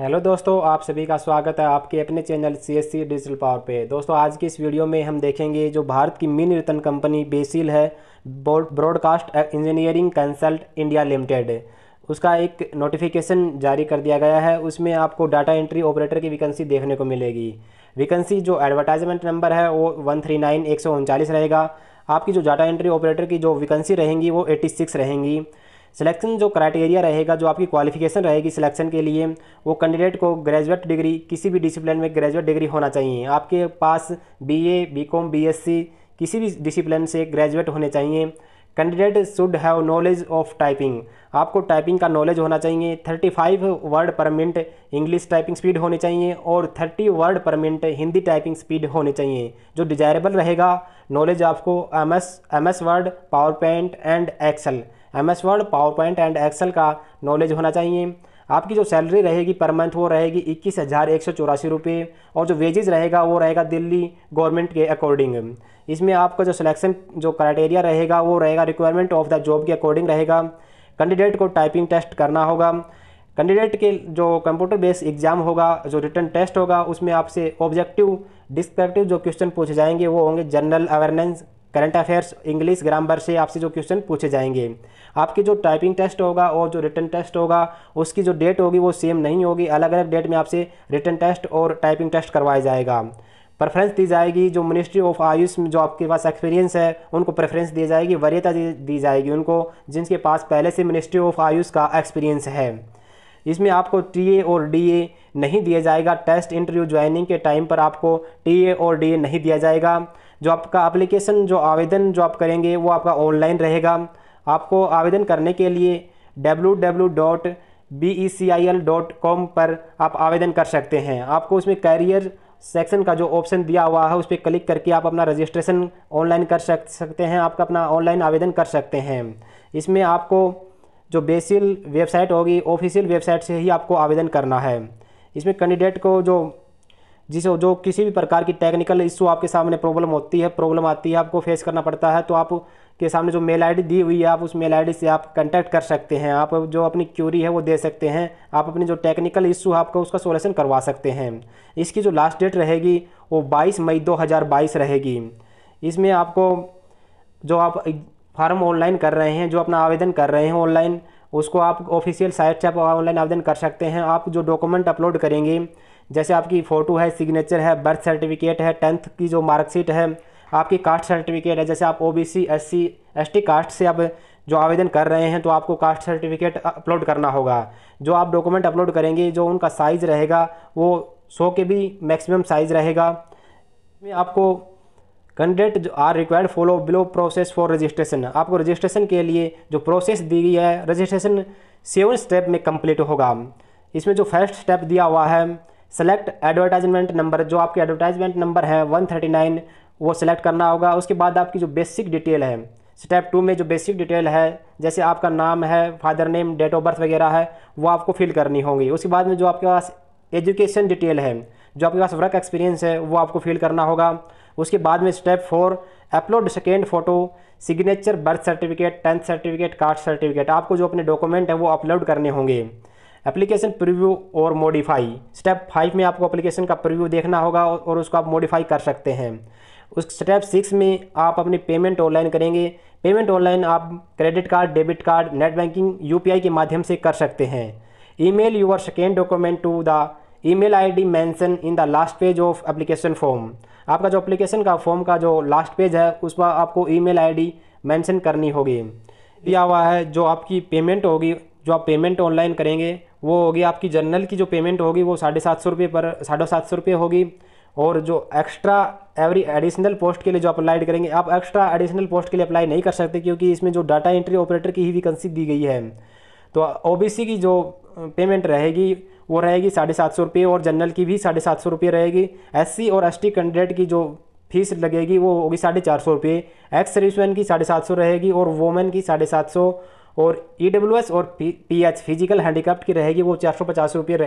hello दोस्तों आप सभी का स्वागत है आपके अपने channel C S C digital power पे दोस्तों आज की इस वीडियो में हम देखेंगे जो भारत की मिन रतन कंपनी बेसिल है broadcast engineering consult India limited उसका एक नोटिफिकेशन जारी कर दिया गया है उसमें आपको डाटा एंट्री ऑपरेटर की वैकेंसी देखने को मिलेगी वैकेंसी जो एडवर्टाइजमेंट नंबर है वो वन थ्री नाइन एक सौ उनचालीस रहेगा आपकी जो डाटा एंट्री ऑपरेटर की जो वैकेंसी रहेंगी वो एट्टी सिक्स रहेंगी सिलेक्शन जो क्राइटेरिया रहेगा जो आपकी क्वालिफिकेशन रहेगी सिलेक्शन के लिए वो कैंडिडेट को ग्रेजुएट डिग्री किसी भी डिसिप्लिन में ग्रेजुएट डिग्री होना चाहिए आपके पास बी ए बी किसी भी डिसिप्लिन से ग्रेजुएट होने चाहिए candidate should have knowledge of typing आपको टाइपिंग का नॉलेज होना चाहिए 35 वर्ड पर मिनट इंग्लिश टाइपिंग स्पीड होनी चाहिए और 30 वर्ड पर मिनट हिंदी टाइपिंग स्पीड होनी चाहिए जो डिजायरेबल रहेगा नॉलेज आपको M S M S Word PowerPoint and Excel M S Word PowerPoint and Excel का नॉलेज होना चाहिए आपकी जो सैलरी रहेगी पर मंथ वो रहेगी इक्कीस हज़ार एक सौ चौरासी रुपये और जो वेजेज रहेगा वो रहेगा दिल्ली गवर्नमेंट के अकॉर्डिंग इसमें आपका जो सिलेक्शन जो क्राइटेरिया रहेगा वो रहेगा रिक्वायरमेंट ऑफ द जॉब के अकॉर्डिंग रहेगा कैंडिडेट को टाइपिंग टेस्ट करना होगा कैंडिडेट के जो कंप्यूटर बेस्ड एग्जाम होगा जो रिटर्न टेस्ट होगा उसमें आपसे ऑब्जेक्टिव डिस्क्रिप्टिव जो क्वेश्चन पूछे जाएंगे वो होंगे general awareness current affairs English grammar से आपसे जो क्वेश्चन पूछे जाएंगे आपके जो टाइपिंग टेस्ट होगा और जो रिटर्न टेस्ट होगा उसकी जो डेट होगी वो सेम नहीं होगी अलग अलग डेट में आपसे रिटर्न टेस्ट और टाइपिंग टेस्ट करवाया जाएगा प्रेफरेंस दी जाएगी जो मिनिस्ट्री ऑफ आयुष में जो आपके पास एक्सपीरियंस है उनको प्रेफरेंस दी जाएगी वरीयता दी जाएगी उनको जिनके पास पहले से मिनिस्ट्री ऑफ आयुष का एक्सपीरियंस है इसमें आपको टी और डी नहीं दिया जाएगा टेस्ट इंटरव्यू ज्वाइनिंग के टाइम पर आपको टी और डी नहीं दिया जाएगा जो आपका एप्लीकेशन जो आवेदन जो आप करेंगे वो आपका ऑनलाइन रहेगा आपको आवेदन करने के लिए कॉम पर आप आवेदन कर सकते हैं आपको उसमें कैरियर सेक्शन का जो ऑप्शन दिया हुआ है उस पर क्लिक करके आप अपना रजिस्ट्रेशन ऑनलाइन कर सकते हैं आपका अपना ऑनलाइन आवेदन कर सकते हैं इसमें आपको जो बेसिल वेबसाइट होगी ऑफिशियल वेबसाइट से ही आपको आवेदन करना है इसमें कैंडिडेट को जो जिस जो किसी भी प्रकार की टेक्निकल इशू आपके सामने प्रॉब्लम होती है प्रॉब्लम आती है आपको फेस करना पड़ता है तो आप के सामने जो मेल आईडी दी हुई है आप उस मेल आईडी से आप कांटेक्ट कर सकते हैं आप जो अपनी क्यूरी है वो दे सकते हैं आप अपनी जो टेक्निकल इशू है आपका उसका सोल्यूशन करवा सकते हैं इसकी जो लास्ट डेट रहेगी वो 22 मई 2022 रहेगी इसमें आपको जो आप फार्म ऑनलाइन कर रहे हैं जो अपना आवेदन कर रहे हैं ऑनलाइन उसको आप ऑफिशियल साइट से आप ऑनलाइन आवेदन कर सकते हैं आप जो डॉक्यूमेंट अपलोड करेंगे जैसे आपकी फ़ोटो है सिग्नेचर है बर्थ सर्टिफिकेट है टेंथ की जो मार्कशीट है आपकी कास्ट सर्टिफिकेट है जैसे आप O B C S C S T caste से आप जो आवेदन कर रहे हैं तो आपको कास्ट सर्टिफिकेट अपलोड करना होगा जो आप डॉक्यूमेंट अपलोड करेंगे जो उनका साइज़ रहेगा वो सौ के भी मैक्सिमम साइज़ रहेगा आपको candidate are required follow below process for registration आपको रजिस्ट्रेशन के लिए जो प्रोसेस दी गई है रजिस्ट्रेशन सेवन स्टेप में कंप्लीट होगा इसमें जो फर्स्ट स्टेप दिया हुआ है सेलेक्ट एडवर्टाइजमेंट नंबर जो आपके एडवर्टाइजमेंट नंबर है 139 वो सिलेक्ट करना होगा उसके बाद आपकी जो बेसिक डिटेल है स्टेप टू में जो बेसिक डिटेल है जैसे आपका नाम है father name date of birth वगैरह है वो आपको फिल करनी होगी उसके बाद में जो आपके पास एजुकेशन डिटेल है जो आपके पास वर्क एक्सपीरियंस है वो आपको फिल करना होगा उसके बाद में step four upload scanned photo signature birth certificate tenth certificate caste certificate आपको जो अपने डॉक्यूमेंट हैं वो अपलोड करने होंगे एप्लीकेशन प्रीव्यू और मॉडिफाई स्टेप फाइव में आपको एप्लीकेशन का प्रीव्यू देखना होगा और उसको आप मॉडिफाई कर सकते हैं उस स्टेप सिक्स में आप अपनी पेमेंट ऑनलाइन करेंगे पेमेंट ऑनलाइन आप credit card debit card net banking UPI के माध्यम से कर सकते हैं email your scanned document to the email ID mention in the last page of application form आपका जो एप्लीकेशन का फॉर्म का जो लास्ट पेज है उस पर आपको ईमेल आईडी मेंशन करनी होगी दिया हुआ है जो आपकी पेमेंट होगी जो आप पेमेंट ऑनलाइन करेंगे वो होगी आपकी जर्नल की जो पेमेंट होगी वो साढ़े सात सौ रुपये पर साढ़े सात सौ रुपये होगी और जो एक्स्ट्रा एवरी एडिशनल पोस्ट के लिए जो अप्लाइड करेंगे आप एक्स्ट्रा एडिशनल पोस्ट के लिए अप्लाई नहीं कर सकते क्योंकि इसमें जो डाटा एंट्री ऑपरेटर की ही वैकेंसी दी गई है तो ओबीसी की जो पेमेंट रहेगी वो रहेगी साढ़े सात सौ रुपये और जनरल की भी साढ़े सात सौ रुपये रहेगी सी और टी कैंडिडेट की जो फीस लगेगी वो होगी साढ़े चार सौ रुपये एक्स सर्विसमैन की साढ़े सात सौ रहेगी और वोमेन की साढ़े सात सौ और ई डब्ल्यू एस और पी एच फिजिकल हैंडीक्राफ्ट की रहेगी वो चार सौ पचास रुपये रहे